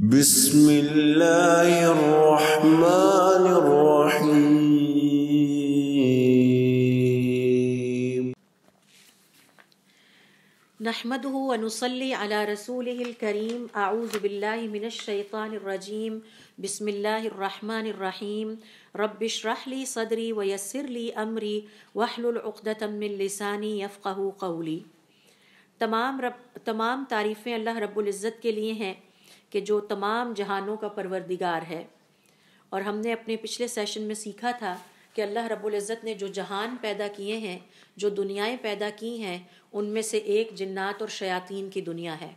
بسم الله الرحمن الرحيم نحمده ونصلي على رسوله الكريم أعوذ بالله من الشيطان الرجيم بسم الله الرحمن الرحيم رب اشرح لي صدري ويسر لي أمري واحلل عقدة من لساني يفقه قولي तमाम रब तमाम तारीफ़ें अल्लाह रब्बुल इज़्ज़त के लिए हैं कि जो तमाम जहानों का परवरदिगार है और हमने अपने पिछले सेशन में सीखा था कि अल्लाह रब्बुल इज़्ज़त ने जो जहान पैदा किए हैं जो दुनियाएं पैदा की हैं उनमें से एक जिन्नात और शयातीन की दुनिया है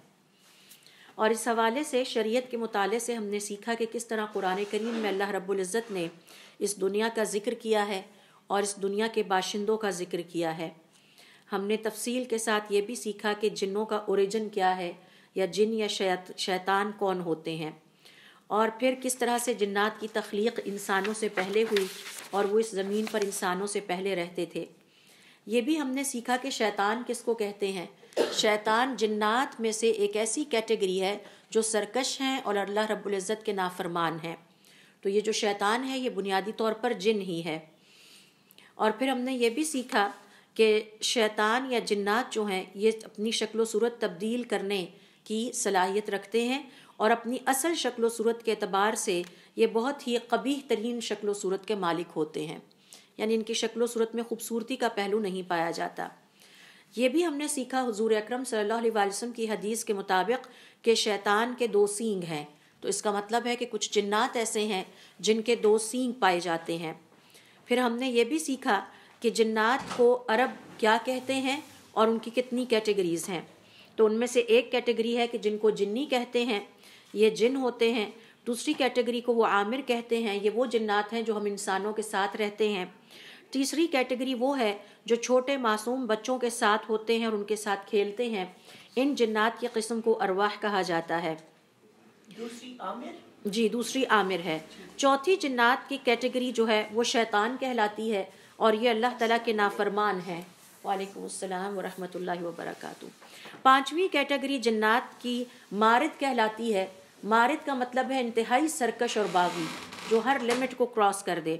और इस हवाले से शरीयत के मुताले से हमने सीखा कि किस तरह कुरान करीम में अल्लाह रब्बुल इज़्ज़त ने इस दुनिया का जिक्र किया है और इस दुनिया के बाशिंदों का जिक्र किया है हमने तफसील के साथ ये भी सीखा कि जिन्नों का ओरिजिन क्या है या जिन या शैत, शैतान कौन होते हैं और फिर किस तरह से जन्नात की तख्लीक इंसानों से पहले हुई और वो इस ज़मीन पर इंसानों से पहले रहते थे ये भी हमने सीखा कि शैतान किसको कहते हैं शैतान जन्नात में से एक ऐसी कैटेगरी है जो सरकश हैं और अल्लाह रब्ज़त के नाफरमान हैं तो ये जो शैतान है ये बुनियादी तौर पर जिन ही है और फिर हमने ये भी सीखा कि शैतान या जन्नात जो हैं ये अपनी शक्ल सूरत तब्दील करने की सलाहियत रखते हैं और अपनी असल शक्ल सूरत के अतबार से ये बहुत ही कबीह तरीन शक्ल सूरत के मालिक होते हैं यानी इनकी शक्ल सूरत में खूबसूरती का पहलू नहीं पाया जाता ये भी हमने सीखा हजूर अक्रम सल्लाम की हदीस के मुताबिक कि शैतान के दो सींग हैं तो इसका मतलब है कि कुछ जन्नात ऐसे हैं जिनके दो सींग पाए जाते हैं फिर हमने ये भी सीखा कि जन्नात को अरब क्या कहते हैं और उनकी कितनी कैटेगरीज़ हैं तो उनमें से एक कैटेगरी है कि जिनको जिन्नी कहते हैं ये जिन होते हैं दूसरी कैटेगरी को वो आमिर कहते हैं ये वो जिन्नात हैं जो हम इंसानों के साथ रहते हैं तीसरी कैटेगरी वो है जो छोटे मासूम बच्चों के साथ होते हैं और उनके साथ खेलते हैं इन जिन्नात की किस्म को अरवाह कहा जाता है दूसरी आमिर जी दूसरी आमिर है चौथी जिन्नात की कैटेगरी जो है वो शैतान कहलाती है और ये अल्लाह तला के नाफरमान है वालेकुम अस्सलाम वरहमतुल्लाहि वबरकatuh पांचवी कैटेगरी जन्नात की मारद कहलाती है मारद का मतलब है इंतहाई सरकश और बागी जो हर लिमिट को क्रॉस कर दे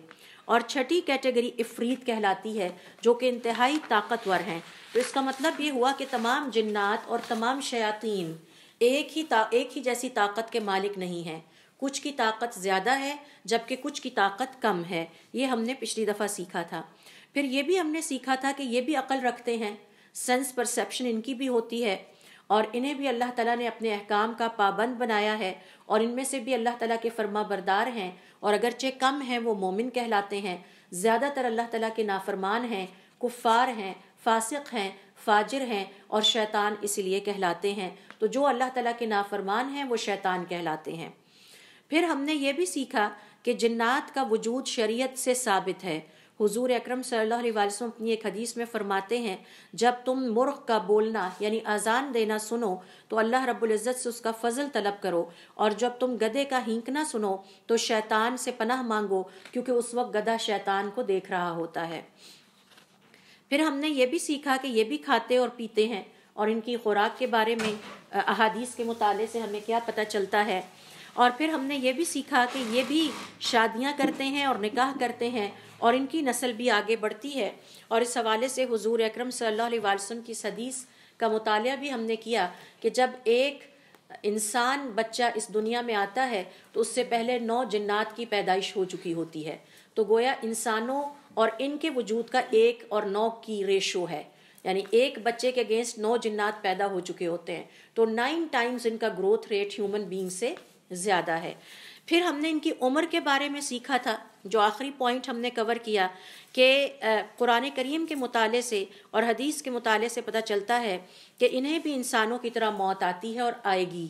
और छठी कैटेगरी इफरीत कहलाती है जो कि इंतहाई ताकतवर हैं तो इसका मतलब ये हुआ कि तमाम जन्नात और तमाम शयातीन एक ही ता, एक ही जैसी ताकत के मालिक नहीं हैं कुछ की ताकत ज़्यादा है जबकि कुछ की ताकत कम है ये हमने पिछली दफ़ा सीखा था फिर ये भी हमने सीखा था कि ये भी अकल रखते हैं सेंस परसेप्शन इनकी भी होती है और इन्हें भी अल्लाह ताला ने अपने अहकाम का पाबंद बनाया है और इनमें से भी अल्लाह ताला के फर्मा बरदार हैं और अगरचे कम हैं वो मोमिन कहलाते हैं ज़्यादातर अल्लाह ताला के नाफरमान हैं कुफ़ार हैं फासिक हैं फाजिर हैं और शैतान इसलिए कहलाते हैं तो जो अल्लाह ताला के नाफरमान हैं वो शैतान कहलाते हैं फिर हमने ये भी सीखा कि जन्नात का वजूद शरीयत से साबित है हुजूर अकरम सल्लल्लाहु अलैहि वसल्लम अपनी एक हदीस में फरमाते हैं जब तुम मुर्ख का बोलना यानी अजान देना सुनो तो अल्लाह रब्ज़त से उसका फजल तलब करो और जब तुम गधे का हींकना सुनो तो शैतान से पनाह मांगो क्योंकि उस वक्त गधा शैतान को देख रहा होता है फिर हमने ये भी सीखा कि ये भी खाते और पीते हैं और इनकी खुराक के बारे में अहादीस के मुताले से हमें क्या पता चलता है और फिर हमने ये भी सीखा कि ये भी शादियाँ करते हैं और निकाह करते हैं और इनकी नस्ल भी आगे बढ़ती है और इस हवाले से हुजूर अकरम सल्लल्लाहु अलैहि वसल्लम की सदीस का मताल भी हमने किया कि जब एक इंसान बच्चा इस दुनिया में आता है तो उससे पहले नौ जन्नात की पैदाइश हो चुकी होती है तो गोया इंसानों और इनके वजूद का एक और नौ की रेशो है यानी एक बच्चे के अगेंस्ट नौ जिन्नात पैदा हो चुके होते हैं तो नाइन टाइम्स इनका ग्रोथ रेट ह्यूमन बींग से ज़्यादा है फिर हमने इनकी उम्र के बारे में सीखा था जो आखिरी पॉइंट हमने कवर किया कि कुरान करीम के मुताले से और हदीस के मुताले से पता चलता है कि इन्हें भी इंसानों की तरह मौत आती है और आएगी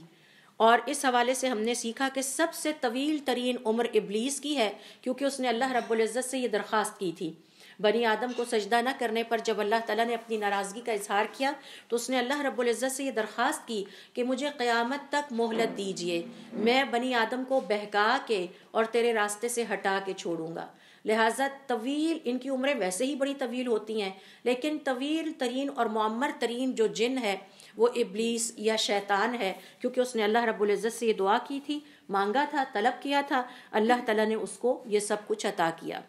और इस हवाले से हमने सीखा कि सबसे तवील तरीन उम्र इबलीस की है क्योंकि उसने अल्लाह रब्बुल इज़्ज़त से ये दरख्वास्त की थी बनी आदम को सजदा न करने पर जब अल्लाह ताला ने अपनी नाराज़गी का इजहार किया तो उसने अल्लाह रब्ज़त से ये दरख्वास्त की कि मुझे क़यामत तक मोहलत दीजिए मैं बनी आदम को बहका के और तेरे रास्ते से हटा के छोड़ूंगा लिहाजा तवील इनकी उम्रें वैसे ही बड़ी तवील होती हैं लेकिन तवील तरीन और मम्मर तरीन जो जिन है वो इबलीस या शैतान है क्योंकि उसने अल्लाह रब्ज़त से ये दुआ की थी मांगा था तलब किया था अल्लाह तला ने उसको ये सब कुछ अता किया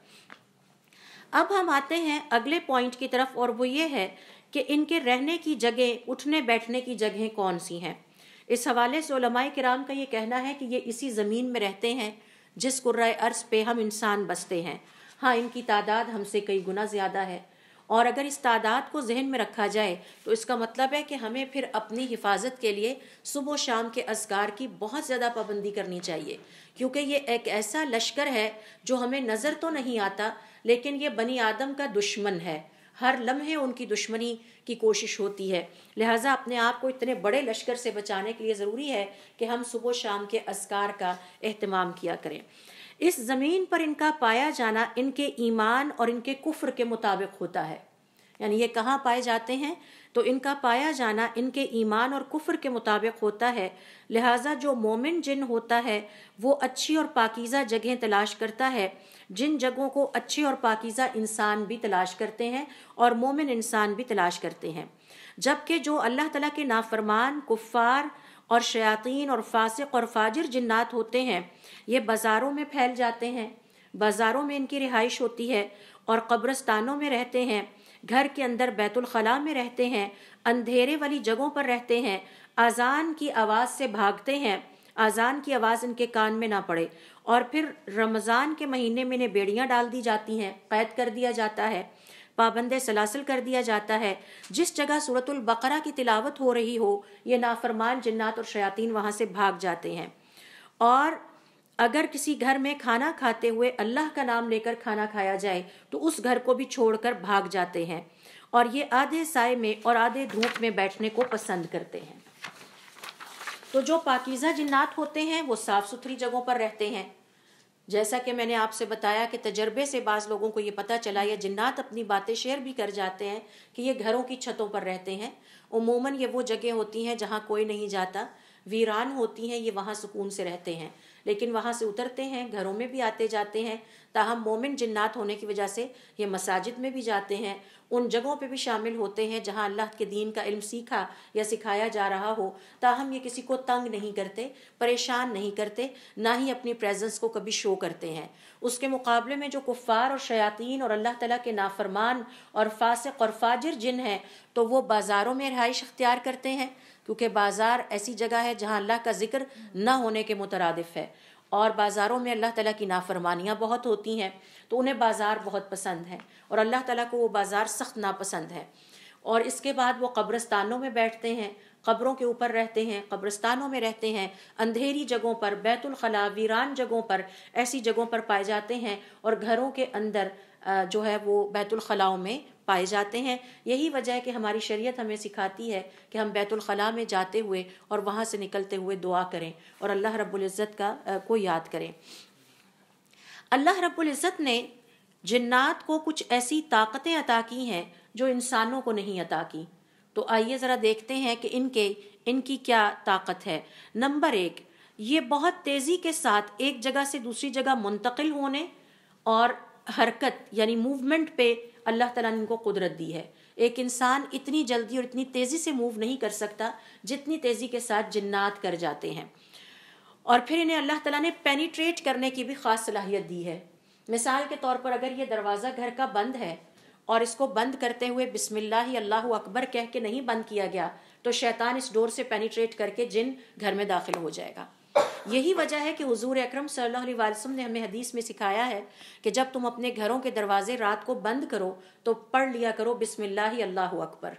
अब हम आते हैं अगले पॉइंट की तरफ और वो ये है कि इनके रहने की जगह उठने बैठने की जगह कौन सी हैं इस हवाले से उलमाए कराम का ये कहना है कि ये इसी ज़मीन में रहते हैं जिस कुर्रा अर्ज़ पे हम इंसान बसते हैं हाँ इनकी तादाद हमसे कई गुना ज़्यादा है और अगर इस तादाद को जहन में रखा जाए तो इसका मतलब है कि हमें फिर अपनी हिफाजत के लिए सुबह शाम के असगार की बहुत ज़्यादा पाबंदी करनी चाहिए क्योंकि ये एक ऐसा लश्कर है जो हमें नज़र तो नहीं आता लेकिन ये बनी आदम का दुश्मन है हर लम्हे उनकी दुश्मनी की कोशिश होती है लिहाजा अपने आप को इतने बड़े लश्कर से बचाने के लिए ज़रूरी है कि हम सुबह शाम के असकार का अहतमाम किया करें इस ज़मीन पर इनका पाया जाना इनके ईमान और इनके कुफ्र के मुताबिक होता है यानी ये कहाँ पाए जाते हैं तो इनका पाया जाना इनके ईमान और कुफ्र के मुताबिक होता है लिहाजा जो मोमिन जिन होता है वो अच्छी और पाकिज़ा जगह तलाश करता है जिन जगहों को अच्छे और पाकिज़ा इंसान भी तलाश करते हैं और मोमिन इंसान भी तलाश करते हैं जबकि जो अल्लाह तला के नाफरमान कुफ़ार और शयातीन और फासिक और फाजिर जिन्नात होते हैं ये बाज़ारों में फैल जाते हैं बाज़ारों में इनकी रिहाइश होती है और कब्रस्तानों में रहते हैं घर के अंदर बैतुलखला में रहते हैं अंधेरे वाली जगहों पर रहते हैं अजान की आवाज़ से भागते हैं अजान की आवाज़ इनके कान में ना पड़े और फिर रमज़ान के महीने में इन्हें बेड़ियाँ डाल दी जाती हैं कैद कर दिया जाता है पाबंद सलासल कर दिया जाता है जिस जगह सूरतुल बकरा की तिलावत हो रही हो ये नाफरमान जन्नात और शयातीन वहाँ से भाग जाते हैं और अगर किसी घर में खाना खाते हुए अल्लाह का नाम लेकर खाना खाया जाए तो उस घर को भी छोड़कर भाग जाते हैं और ये आधे साय में और आधे धूप में बैठने को पसंद करते हैं तो जो पाकिज़ा जिन्नात होते हैं वो साफ़ सुथरी जगहों पर रहते हैं जैसा कि मैंने आपसे बताया कि तजर्बे से बाज़ लोगों को ये पता चला या जिन्नात अपनी बातें शेयर भी कर जाते हैं कि ये घरों की छतों पर रहते हैं उमूमन ये वो जगह होती हैं जहाँ कोई नहीं जाता वीरान होती हैं ये वहाँ सुकून से रहते हैं लेकिन वहाँ से उतरते हैं घरों में भी आते जाते हैं ताहम मोमिन जन्नात होने की वजह से ये मसाजिद में भी जाते हैं उन जगहों पे भी शामिल होते हैं जहाँ अल्लाह के दीन का इल्म सीखा या सिखाया जा रहा हो ताहम ये किसी को तंग नहीं करते परेशान नहीं करते ना ही अपनी प्रेजेंस को कभी शो करते हैं उसके मुकाबले में जो कुफ़ार और शयातीन और अल्लाह तला के नाफरमान और फासक और फाजिर जिन हैं तो वो बाज़ारों में रहाइश अख्तियार करते हैं क्योंकि बाज़ार ऐसी जगह है जहाँ अल्लाह का जिक्र न होने के मुतरदफ़ है और बाज़ारों में अल्लाह तला की नाफरमानियाँ बहुत होती हैं तो उन्हें बाज़ार बहुत पसंद है और अल्लाह तला को वो बाज़ार सख्त नापसंद है और इसके बाद वो कब्रस्तानों में बैठते हैं कब्रों के ऊपर रहते हैं कब्रस्तानों में रहते हैं अंधेरी जगहों पर बैतुलखला वीरान जगहों पर ऐसी जगहों पर पाए जाते हैं और घरों के अंदर जो है वो बैतुलखलाओं में पाए जाते हैं यही वजह है कि हमारी शरीयत हमें सिखाती है कि हम बैतुलखला में जाते हुए और वहाँ से निकलते हुए दुआ करें और अल्लाह रब्ज़त का को याद करें अल्लाह रब्ज़त ने जन्नात को कुछ ऐसी ताकतें अता की हैं जो इंसानों को नहीं अता की तो आइए ज़रा देखते हैं कि इनके इनकी क्या ताकत है नंबर एक ये बहुत तेज़ी के साथ एक जगह से दूसरी जगह मुंतकिल होने और हरकत यानी मूवमेंट पे अल्लाह ताला ने इनको कुदरत दी है एक इंसान इतनी जल्दी और इतनी तेज़ी से मूव नहीं कर सकता जितनी तेज़ी के साथ जिन्नात कर जाते हैं और फिर इन्हें अल्लाह ताला ने पेनीट्रेट करने की भी ख़ास सलाहियत दी है मिसाल के तौर पर अगर ये दरवाज़ा घर का बंद है और इसको बंद करते हुए बिस्मिल्लाह अल्लाह अकबर कह के नहीं बंद किया गया तो शैतान इस डोर से पेनीट्रेट करके जिन घर में दाखिल हो जाएगा यही वजह है कि हुजूर अकरम सल्लल्लाहु अलैहि वसल्लम ने हमें हदीस में सिखाया है कि जब तुम अपने घरों के दरवाजे रात को बंद करो तो पढ़ लिया करो बिस्मिल्लाह अल्लाह अकबर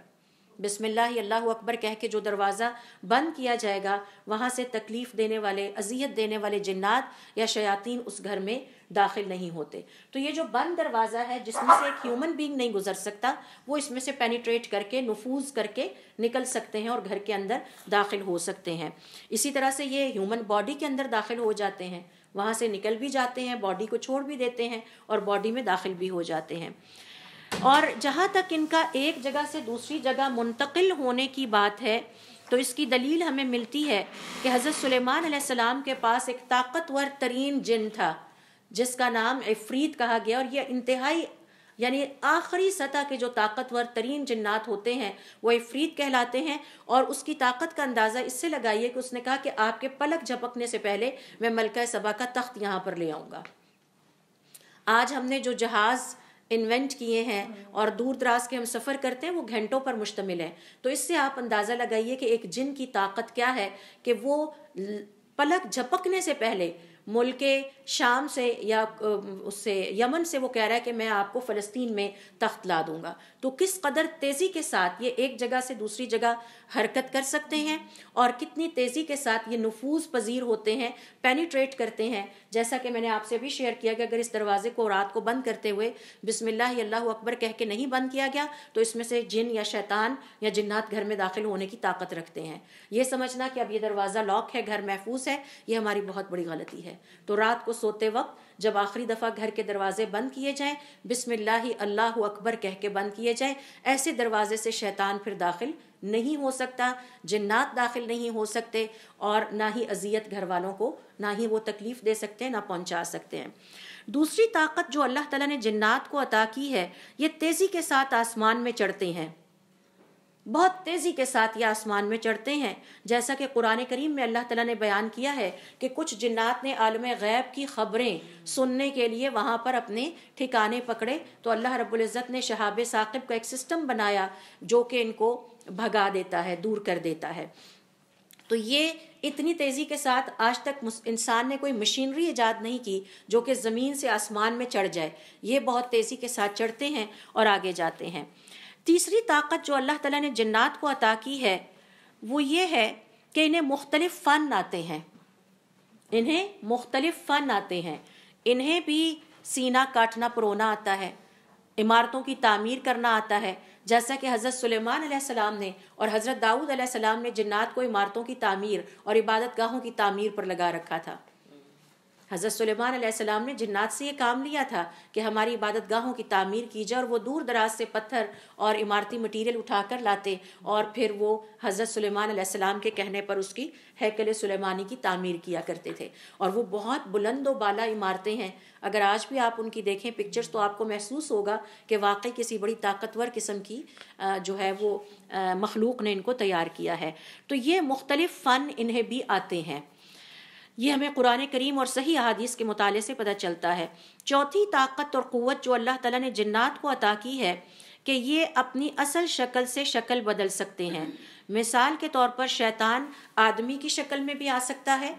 बिस्मिल्लाह अल्लाह अकबर कह के जो दरवाज़ा बंद किया जाएगा वहाँ से तकलीफ़ देने वाले अजियत देने वाले जिन्नात या शयातीन उस घर में दाखिल नहीं होते तो ये जो बंद दरवाज़ा है जिसमें से एक ह्यूमन बींग नहीं गुजर सकता वो इसमें से पेनीट्रेट करके नफूज करके निकल सकते हैं और घर के अंदर दाखिल हो सकते हैं इसी तरह से ये ह्यूमन बॉडी के अंदर दाखिल हो जाते हैं वहाँ से निकल भी जाते हैं बॉडी को छोड़ भी देते हैं और बॉडी में दाखिल भी हो जाते हैं और जहाँ तक इनका एक जगह से दूसरी जगह मुंतकिल होने की बात है तो इसकी दलील हमें मिलती है कि हज़रत सुलेमान सलाम के पास एक ताकतवर तरीन जिन था जिसका नाम एफरीत कहा गया और यह इंतहाई यानी आखिरी सतह के जो ताकतवर तरीन जन्नात होते हैं वो इफरीत कहलाते हैं और उसकी ताकत का अंदाज़ा इससे लगाइए कि उसने कहा कि आपके पलक झपकने से पहले मैं मलका सबा का तख्त यहाँ पर ले आऊँगा आज हमने जो जहाज़ इन्वेंट किए हैं और दूर दराज के हम सफ़र करते हैं वो घंटों पर मुश्तमिल है तो इससे आप अंदाज़ा लगाइए कि एक जिन की ताकत क्या है कि वो पलक झपकने से पहले मुल्क शाम से या उससे यमन से वो कह रहा है कि मैं आपको फ़लस्तीन में तख्त ला दूंगा तो किस कदर तेज़ी के साथ ये एक जगह से दूसरी जगह हरकत कर सकते हैं और कितनी तेज़ी के साथ ये नफूज पजीर होते हैं पेनीट्रेट करते हैं जैसा कि मैंने आपसे भी शेयर किया कि अगर इस दरवाज़े को रात को बंद करते हुए बिसमिल्ल अकबर कह के नहीं बंद किया गया तो इसमें से जिन या शैतान या जिन्नात घर में दाखिल होने की ताकत रखते हैं ये समझना कि अब ये दरवाज़ा लॉक है घर महफूज है ये हमारी बहुत बड़ी गलती है तो रात को सोते वक्त जब आखिरी दफ़ा घर के दरवाजे बंद किए जाएं बिस्मिल्लाह अल्लाह अकबर कह के बंद किए जाएं ऐसे दरवाजे से शैतान फिर दाखिल नहीं हो सकता जिन्नात दाखिल नहीं हो सकते और ना ही अजियत घर वालों को ना ही वो तकलीफ़ दे सकते हैं ना पहुंचा सकते हैं दूसरी ताकत जो अल्लाह तला ने जिन्नात को अता की है ये तेज़ी के साथ आसमान में चढ़ते हैं बहुत तेज़ी के साथ ये आसमान में चढ़ते हैं जैसा कि कुरान करीम में अल्लाह तला ने बयान किया है कि कुछ जिन्नात ने आलम गैब की खबरें सुनने के लिए वहाँ पर अपने ठिकाने पकड़े तो अल्लाह रबुल्जत ने शहाब साकिब का एक सिस्टम बनाया जो कि इनको भगा देता है दूर कर देता है तो ये इतनी तेज़ी के साथ आज तक इंसान ने कोई मशीनरी ईजाद नहीं की जो कि ज़मीन से आसमान में चढ़ जाए ये बहुत तेज़ी के साथ चढ़ते हैं और आगे जाते हैं तीसरी ताकत जो अल्लाह तला ने जन्नात को अता की है वो ये है कि इन्हें मुख्तलिफ फ़न आते हैं इन्हें मुख्तलिफ फ़न आते हैं इन्हें भी सीना काटना परोना आता है इमारतों की तमीर करना आता है जैसा कि हज़रत सुलेमान सलाम ने और हज़रत दाऊद सलाम ने जन्नात को इमारतों की तमीर और इबादत गाहों की तमीर पर लगा रखा था हज़रत सुलेमान ने जन्नात से ये काम लिया था कि हमारी इबादत गाहों की तामीर की जाए और वो दूर दराज से पत्थर और इमारती मटीरियल उठा कर लाते और फिर वो हज़रत सुलेमान के कहने पर उसकी हैकल सुलेमानी की तामीर किया करते थे और वो बहुत बुलंद बाला इमारतें हैं अगर आज भी आप उनकी देखें पिक्चर्स तो आपको महसूस होगा कि वाकई किसी बड़ी ताकतवर किस्म की जो है वो मखलूक ने इनको तैयार किया है तो ये मुख्तलिफ़ फ़न इन्हें भी आते हैं ये हमें कुरान करीम और सही अदीस के मुताले से पता चलता है चौथी ताकत और क़वत जो अल्लाह ताला ने जन्नात को अता की है कि ये अपनी असल शक्ल से शक्ल बदल सकते हैं मिसाल के तौर पर शैतान आदमी की शक्ल में भी आ सकता है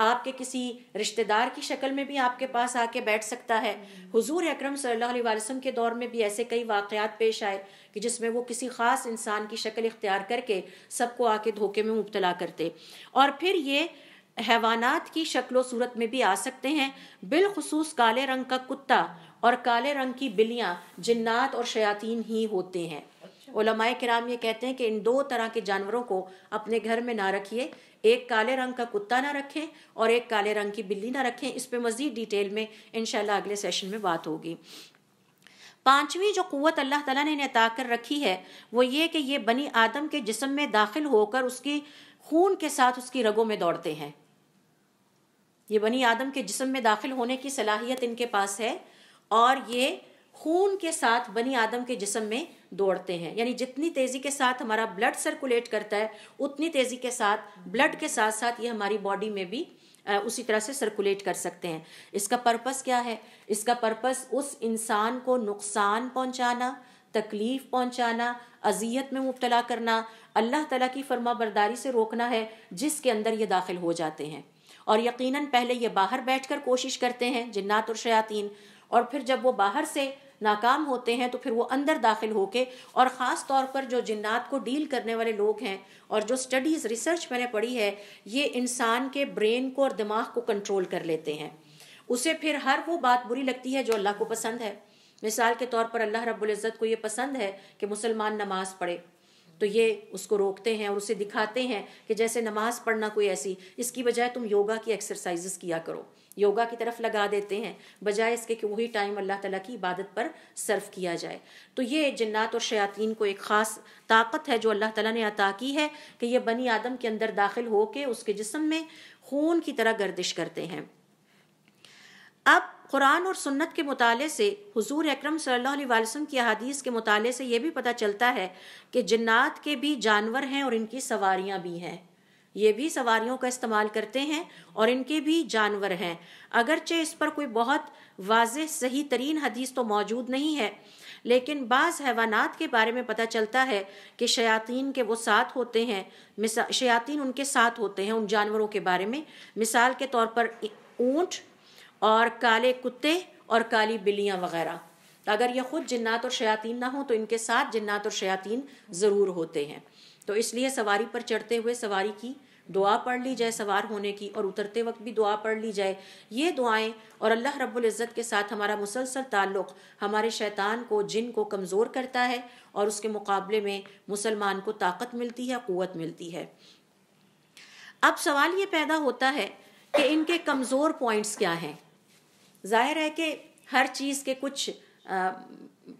आपके किसी रिश्तेदार की शक्ल में भी आपके पास आके बैठ सकता है हुजूर अकरम सल्लल्लाहु अलैहि वसल्लम के दौर में भी ऐसे कई वाक़ात पेश आए कि जिसमें वो किसी ख़ास इंसान की शक्ल इख्तियार करके सबको आके धोखे में मुबतला करते और फिर ये हैवानात की शक्लो सूरत में भी आ सकते हैं बिलखसूस काले रंग का कुत्ता और काले रंग की बिल्लियाँ जिन्नात और शयातीन ही होते हैं अच्छा। उलमाए कराम ये कहते हैं कि इन दो तरह के जानवरों को अपने घर में ना रखिए एक काले रंग का कुत्ता ना रखें और एक काले रंग की बिल्ली ना रखें इस पर मज़ीद डिटेल में इनशाला अगले सेशन में बात होगी पांचवी जो क़वत अल्लाह ताला ने अता कर रखी है वो ये कि ये बनी आदम के जिसम में दाखिल होकर उसकी खून के साथ उसकी रगों में दौड़ते हैं ये बनी आदम के जिसम में दाखिल होने की सलाहियत इनके पास है और ये खून के साथ बनी आदम के जिसम में दौड़ते हैं यानी जितनी तेज़ी के साथ हमारा ब्लड सर्कुलेट करता है उतनी तेज़ी के साथ ब्लड के साथ साथ ये हमारी बॉडी में भी उसी तरह से सर्कुलेट कर सकते हैं इसका पर्पस क्या है इसका पर्पस उस इंसान को नुकसान पहुंचाना तकलीफ पहुंचाना अजियत में मुबतला करना अल्लाह तला की फर्मा बरदारी से रोकना है जिसके अंदर ये दाखिल हो जाते हैं और यकीनन पहले ये बाहर बैठकर कोशिश करते हैं जिन्नात और शयातीन और फिर जब वो बाहर से नाकाम होते हैं तो फिर वो अंदर दाखिल होके और ख़ास तौर पर जो जिन्नात को डील करने वाले लोग हैं और जो स्टडीज़ रिसर्च मैंने पढ़ी है ये इंसान के ब्रेन को और दिमाग को कंट्रोल कर लेते हैं उसे फिर हर वो बात बुरी लगती है जो अल्लाह को पसंद है मिसाल के तौर पर अल्लाह रब्बुल इज़्ज़त को ये पसंद है कि मुसलमान नमाज़ पढ़े तो ये उसको रोकते हैं और उसे दिखाते हैं कि जैसे नमाज पढ़ना कोई ऐसी इसकी बजाय तुम योगा की एक्सरसाइजेस किया करो योगा की तरफ लगा देते हैं बजाय इसके कि वही टाइम अल्लाह ताला की इबादत पर सर्व किया जाए तो ये जन्नात और शयातीन को एक ख़ास ताकत है जो अल्लाह ताला ने अता की है कि ये बनी आदम के अंदर दाखिल होके उसके जिसम में खून की तरह गर्दिश करते हैं अब कुरान और सुन्नत के मुताले से हुजूर अकरम सल्लल्लाहु अलैहि वसल्लम की हदीस के मुताले से ये भी पता चलता है कि जन्नात के भी जानवर हैं और इनकी सवारियाँ भी हैं ये भी सवारियों का इस्तेमाल करते हैं और इनके भी जानवर हैं अगरचे इस पर कोई बहुत वाज सही तरीन हदीस तो मौजूद नहीं है लेकिन बाज़ हैवानात के बारे में पता चलता है कि शयातीन के वो साथ होते हैं शयातीन उनके साथ होते हैं उन जानवरों के बारे में मिसाल के तौर पर ऊँट और काले कुत्ते और काली बिल्लियाँ वगैरह अगर ये खुद जन्नात और शयातीन ना हो तो इनके साथ जन्नात और शयातीन ज़रूर होते हैं तो इसलिए सवारी पर चढ़ते हुए सवारी की दुआ पढ़ ली जाए सवार होने की और उतरते वक्त भी दुआ पढ़ ली जाए ये दुआएं और अल्लाह रब्बुल इज़्ज़त के साथ हमारा मुसलसल ताल्लुक़ हमारे शैतान को जिन को कमज़ोर करता है और उसके मुकाबले में मुसलमान को ताकत मिलती है क़वत मिलती है अब सवाल ये पैदा होता है कि इनके कमज़ोर पॉइंट्स क्या हैं जाहिर है कि हर चीज़ के कुछ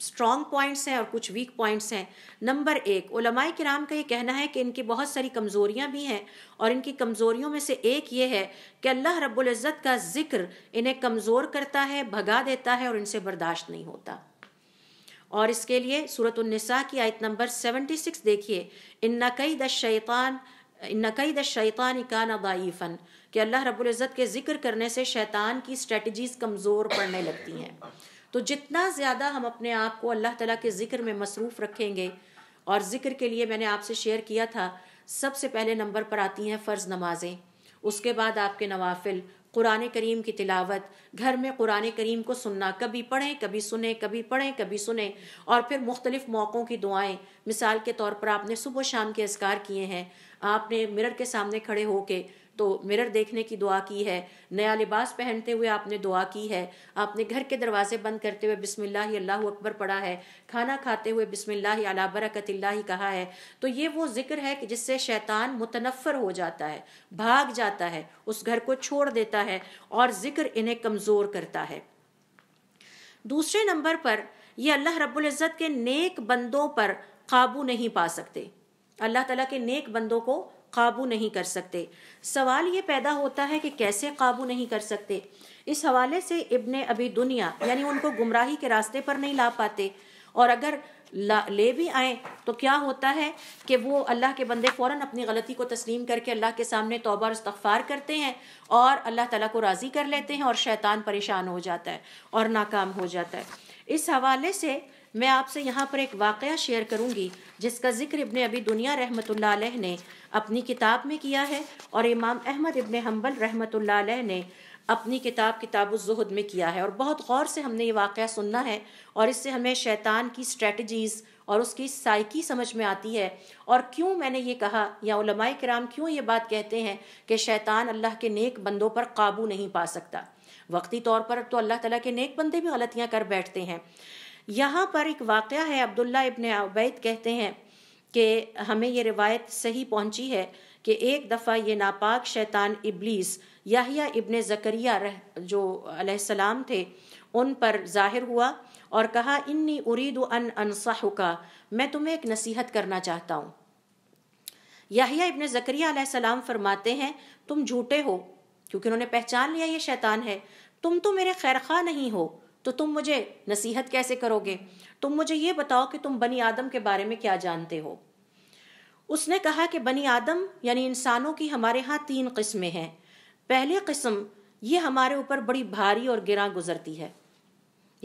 स्ट्रॉन्ग पॉइंट्स हैं और कुछ वीक पॉइंट्स हैं नंबर एक के कराम का ये कहना है कि इनकी बहुत सारी कमज़ोरियाँ भी हैं और इनकी कमज़ोरियों में से एक ये है कि अल्लाह रब्ज़त का जिक्र इन्हें कमज़ोर करता है भगा देता है और इनसे बर्दाश्त नहीं होता और इसके लिए सूरत उन्निसा की आयत नंबर सेवेंटी सिक्स देखिए इन नकई द शैतान इन नकई द शैतान इकान दाइफन कि अल्लाह रब्ज़त के ज़िक्र करने से शैतान की स्ट्रेटजीज़ कमज़ोर पड़ने लगती हैं तो जितना ज़्यादा हम अपने आप को अल्लाह ताला के ज़िक्र में मसरूफ़ रखेंगे और ज़िक्र के लिए मैंने आपसे शेयर किया था सबसे पहले नंबर पर आती हैं फ़र्ज़ नमाज़ें उसके बाद आपके नवाफिल कुरान करीम की तिलावत घर में कुरान करीम को सुनना कभी पढ़ें कभी सुने कभी पढ़ें कभी सुने और फिर मुख्तलिफ़ मौक़ों की दुआएं मिसाल के तौर पर आपने सुबह शाम के असकार किए हैं आपने मिरर के सामने खड़े होके तो मिरर देखने की दुआ की है नया लिबास पहनते हुए आपने दुआ की है आपने घर के दरवाजे बंद करते हुए बिस्मिल्लाह अल्लाह अकबर पढ़ा है खाना खाते हुए बिस्मिल्लाह अला बरकतिल्ला कहा है तो ये वो जिक्र है कि जिससे शैतान मुतनफ़र हो जाता है भाग जाता है उस घर को छोड़ देता है और जिक्र इन्हें कमज़ोर करता है दूसरे नंबर पर ये अल्लाह रबुल्जत के नेक बंदों पर काबू नहीं पा सकते अल्लाह तला के नेक बंदों को काबू नहीं कर सकते सवाल ये पैदा होता है कि कैसे काबू नहीं कर सकते इस हवाले से इबन अभी दुनिया यानी उनको गुमराही के रास्ते पर नहीं ला पाते और अगर ला, ले भी आए तो क्या होता है कि वो अल्लाह के बंदे फ़ौर अपनी गलती को तस्लीम करके अल्लाह के सामने तोबा और इस्तफ़ार करते हैं और अल्लाह ताला को राज़ी कर लेते हैं और शैतान परेशान हो जाता है और नाकाम हो जाता है इस हवाले से मैं आपसे यहाँ पर एक वाक़ शेयर करूँगी जिसका जिक्र इबन अभी दुनिया रहमत ने अपनी किताब में किया है और इमाम अहमद इबन हम्बल रहमत ने अपनी किताब किताब जहद में किया है और बहुत गौर से हमने ये वाक़ सुनना है और इससे हमें शैतान की स्ट्रेटजीज़ और उसकी साइकी समझ में आती है और क्यों मैंने ये कहा या कराम क्यों ये बात कहते हैं कि शैतान अल्लाह के नेक बंदों पर काबू नहीं पा सकता वक्ती तौर पर तो अल्लाह ताला के नेक बंदे भी गलतियां कर बैठते हैं यहाँ पर एक वाक़ है अब्दुल्ला इबन अबैद कहते हैं कि हमें ये रिवायत सही पहुँची है कि एक दफ़ा ये नापाक शैतान इबलीस या इबन जकरिया रह जो सलाम थे उन पर जाहिर हुआ और कहा इन्नी उरीद अन अनसाह का मैं तुम्हें एक नसीहत करना चाहता हूँ याहिया इबन जकरिया सलाम फरमाते हैं तुम झूठे हो क्योंकि उन्होंने पहचान लिया ये शैतान है तुम तो मेरे खैर खा नहीं हो तो तुम मुझे नसीहत कैसे करोगे तुम मुझे ये बताओ कि तुम बनी आदम के बारे में क्या जानते हो उसने कहा कि बनी आदम यानी इंसानों की हमारे यहाँ तीन किस्में हैं पहली किस्म ये हमारे ऊपर बड़ी भारी और गिरा गुजरती है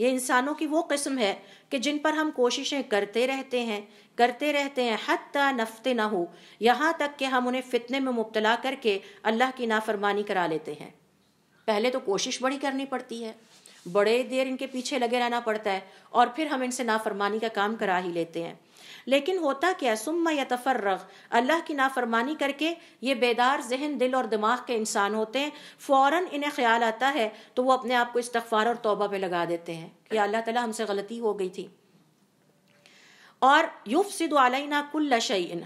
ये इंसानों की वो किस्म है कि जिन पर हम कोशिशें करते रहते हैं करते रहते हैं हती नफते ना हो यहाँ तक कि हम उन्हें फितने में मुबतला करके अल्लाह की नाफरमानी करा लेते हैं पहले तो कोशिश बड़ी करनी पड़ती है बड़े देर इनके पीछे लगे रहना पड़ता है और फिर हम इनसे नाफरमानी का काम करा ही लेते हैं लेकिन होता क्या सुम्मा या तफर्रग अल्लाह की नाफरमानी करके ये बेदार जहन दिल और दिमाग के इंसान होते हैं फ़ौर इन्हें ख्याल आता है तो वो अपने आप को इस्तफ़ार और तोबा पे लगा देते हैं कि अल्लाह ताला हमसे गलती हो गई थी और युफ सिद्वालना आलना कुल्ला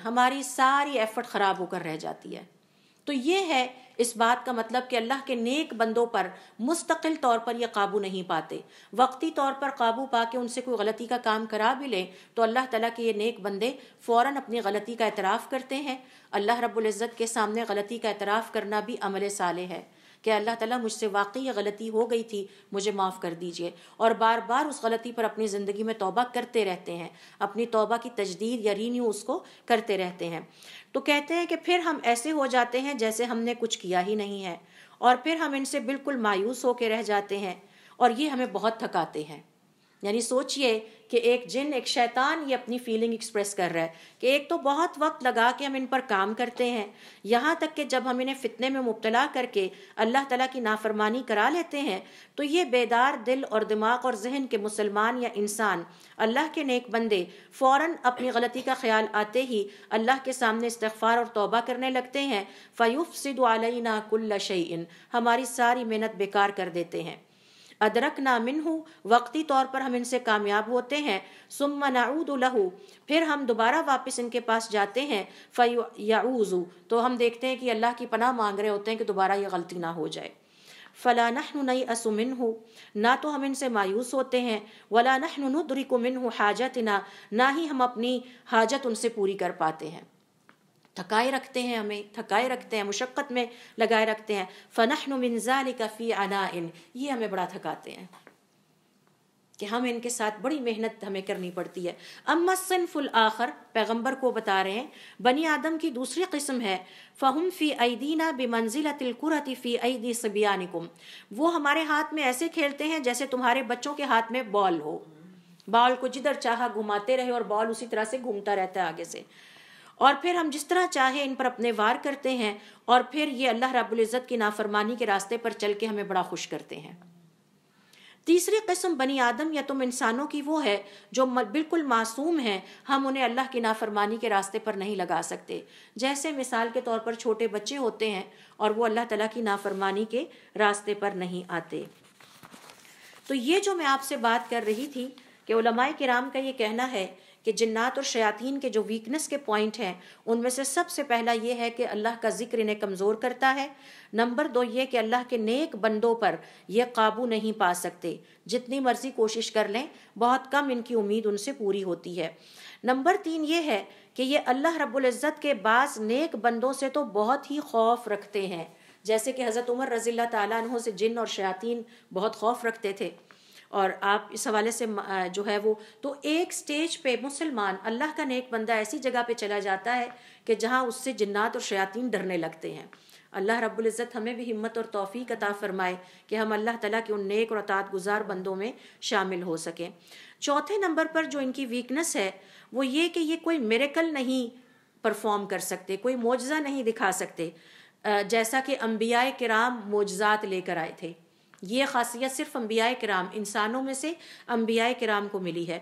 हमारी सारी एफर्ट ख़राब होकर रह जाती है तो ये है इस बात का मतलब कि अल्लाह के नेक बंदों पर मुस्तकिल तौर पर यह काबू नहीं पाते वक्ती तौर पर काबू पा के उनसे कोई गलती का काम करा भी लें तो अल्लाह ताला के ये नेक बंदे फ़ौर अपनी गलती का एतराफ़ करते हैं अल्लाह रब्ज़त के सामने गलती का एतराफ़ करना भी अमल साले है कि अल्लाह ताला मुझसे वाकई ये गलती हो गई थी मुझे माफ़ कर दीजिए और बार बार उस गलती पर अपनी ज़िंदगी में तौबा करते रहते हैं अपनी तौबा की तजदीद या रीन्यू उसको करते रहते हैं तो कहते हैं कि फिर हम ऐसे हो जाते हैं जैसे हमने कुछ किया ही नहीं है और फिर हम इनसे बिल्कुल मायूस होकर रह जाते हैं और ये हमें बहुत थकाते हैं यानी सोचिए कि एक जिन एक शैतान ये अपनी फीलिंग एक्सप्रेस कर रहा है कि एक तो बहुत वक्त लगा के हम इन पर काम करते हैं यहाँ तक कि जब हम इन्हें फितने में मुबतला करके अल्लाह तला की नाफरमानी करा लेते हैं तो ये बेदार दिल और दिमाग और जहन के मुसलमान या इंसान अल्लाह के नेक बंदे फ़ौर अपनी गलती का ख्याल आते ही अल्लाह के सामने इस्तफ़ार और तोबा करने लगते हैं फ़यूफ़ सिदुआलना कुल्ल शईन हमारी सारी मेहनत बेकार कर देते हैं अदरक ना मिनहू वक्ती तौर पर हम इनसे कामयाब होते हैं सुम लहू फिर हम दोबारा वापस इनके पास जाते हैं फ़यूज़ू तो हम देखते हैं कि अल्लाह की पनाह मांग रहे होते हैं कि दोबारा ये गलती ना हो जाए फ़ला नहनु नई असुमिन हूँ ना तो हम इनसे मायूस होते हैं वला नहनुद्रिकुमिन हो हाजत ना ना ही हम अपनी हाजत उनसे पूरी कर पाते हैं थकाए रखते हैं हमें थकाए रखते हैं मुशक्क़त में लगाए रखते हैं फ़नहन मिनजाल का फ़ी अना इन ये हमें बड़ा थकाते हैं कि हम इनके साथ बड़ी मेहनत हमें करनी पड़ती है अम्मा सिनफुल आखर पैगंबर को बता रहे हैं बनी आदम की दूसरी किस्म है फ़हम फ़ी अदीना बे बेमंजिला तिलकुरती फ़ी ऐदी सबियानिकुम वो हमारे हाथ में ऐसे खेलते हैं जैसे तुम्हारे बच्चों के हाथ में बॉल हो बॉल को जिधर चाहा घुमाते रहे और बॉल उसी तरह से घूमता रहता है आगे से और फिर हम जिस तरह चाहे इन पर अपने वार करते हैं और फिर ये अल्लाह रबुल्ज़त की नाफरमानी के रास्ते पर चल के हमें बड़ा खुश करते हैं तीसरी कस्म बनी आदम या तुम इंसानों की वो है जो बिल्कुल मासूम हैं हम उन्हें अल्लाह की नाफरमानी के रास्ते पर नहीं लगा सकते जैसे मिसाल के तौर पर छोटे बच्चे होते हैं और वो अल्लाह तला की नाफरमानी के रास्ते पर नहीं आते तो ये जो मैं आपसे बात कर रही थी कि उलमाए कराम का ये कहना है कि जन्नात और शयातीन के जो वीकनेस के पॉइंट हैं उनमें से सबसे पहला ये है कि अल्लाह का जिक्र इन्हें कमज़ोर करता है नंबर दो ये कि अल्लाह के नेक बंदों पर यह काबू नहीं पा सकते जितनी मर्जी कोशिश कर लें बहुत कम इनकी उम्मीद उनसे पूरी होती है नंबर तीन ये है कि ये अल्लाह रब्ज़त के बाद नेक बंदों से तो बहुत ही खौफ रखते हैं जैसे कि हज़रत उमर रज़ील तुम से जिन और शयातीन बहुत खौफ रखते थे और आप इस हवाले से जो है वो तो एक स्टेज पे मुसलमान अल्लाह का नेक बंदा ऐसी जगह पे चला जाता है कि जहाँ उससे जन्नात और शयातीन डरने लगते हैं अल्लाह रबुल्जत हमें भी हिम्मत और तोफ़ी अता फ़रमाए कि हम अल्लाह ताला के उन नेक और अतात गुजार बंदों में शामिल हो सकें चौथे नंबर पर जो इनकी वीकनेस है वो ये कि ये कोई मेरेकल नहीं परफॉर्म कर सकते कोई मुआजा नहीं दिखा सकते जैसा कि अम्बिया कराम मोजात लेकर आए थे ये खासियत सिर्फ अम्बिया कराम इंसानों में से अम्बिया कराम को मिली है